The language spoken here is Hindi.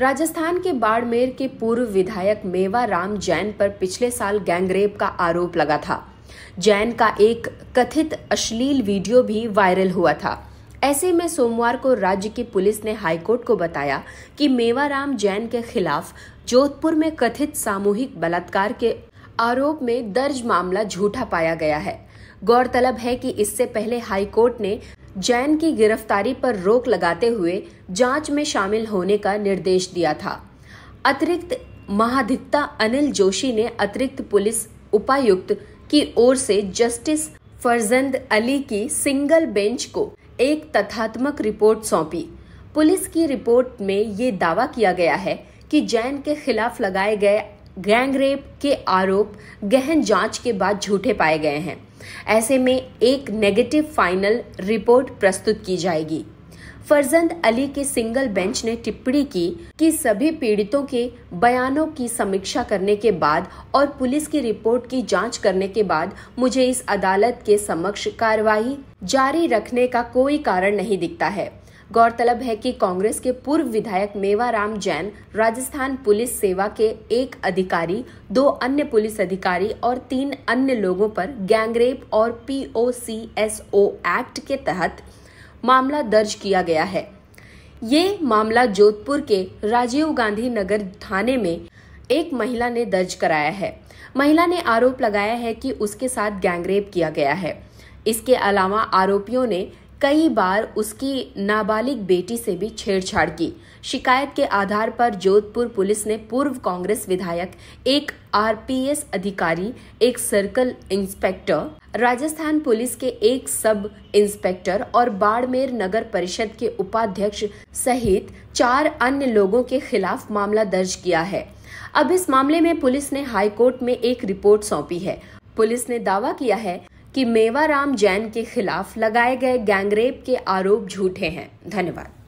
राजस्थान के बाड़मेर के पूर्व विधायक मेवा राम जैन पर पिछले साल गैंगरेप का आरोप लगा था जैन का एक कथित अश्लील वीडियो भी वायरल हुआ था ऐसे में सोमवार को राज्य की पुलिस ने हाईकोर्ट को बताया कि राम जैन के खिलाफ जोधपुर में कथित सामूहिक बलात्कार के आरोप में दर्ज मामला झूठा पाया गया है गौरतलब है कि इससे पहले हाईकोर्ट ने जैन की गिरफ्तारी पर रोक लगाते हुए जांच में शामिल होने का निर्देश दिया था अतिरिक्त महाधिकता अनिल जोशी ने अतिरिक्त पुलिस उपायुक्त की ओर से जस्टिस फरजंद अली की सिंगल बेंच को एक तथात्मक रिपोर्ट सौंपी पुलिस की रिपोर्ट में ये दावा किया गया है कि जैन के खिलाफ लगाए गए गैंग रेप के आरोप गहन जांच के बाद झूठे पाए गए हैं ऐसे में एक नेगेटिव फाइनल रिपोर्ट प्रस्तुत की जाएगी फरजंद अली के सिंगल बेंच ने टिप्पणी की कि सभी पीड़ितों के बयानों की समीक्षा करने के बाद और पुलिस की रिपोर्ट की जांच करने के बाद मुझे इस अदालत के समक्ष कार्रवाई जारी रखने का कोई कारण नहीं दिखता है गौरतलब है कि कांग्रेस के पूर्व विधायक मेवाराम जैन राजस्थान पुलिस सेवा के एक अधिकारी दो अन्य पुलिस अधिकारी और तीन अन्य लोगों पर गैंगरेप और पीओसीएसओ एक्ट के तहत मामला दर्ज किया गया है ये मामला जोधपुर के राजीव गांधी नगर थाने में एक महिला ने दर्ज कराया है महिला ने आरोप लगाया है कि उसके साथ गैंगरेप किया गया है इसके अलावा आरोपियों ने कई बार उसकी नाबालिग बेटी से भी छेड़छाड़ की शिकायत के आधार पर जोधपुर पुलिस ने पूर्व कांग्रेस विधायक एक आरपीएस अधिकारी एक सर्कल इंस्पेक्टर राजस्थान पुलिस के एक सब इंस्पेक्टर और बाड़मेर नगर परिषद के उपाध्यक्ष सहित चार अन्य लोगों के खिलाफ मामला दर्ज किया है अब इस मामले में पुलिस ने हाईकोर्ट में एक रिपोर्ट सौंपी है पुलिस ने दावा किया है कि मेवाराम जैन के खिलाफ लगाए गए गैंगरेप के आरोप झूठे हैं धन्यवाद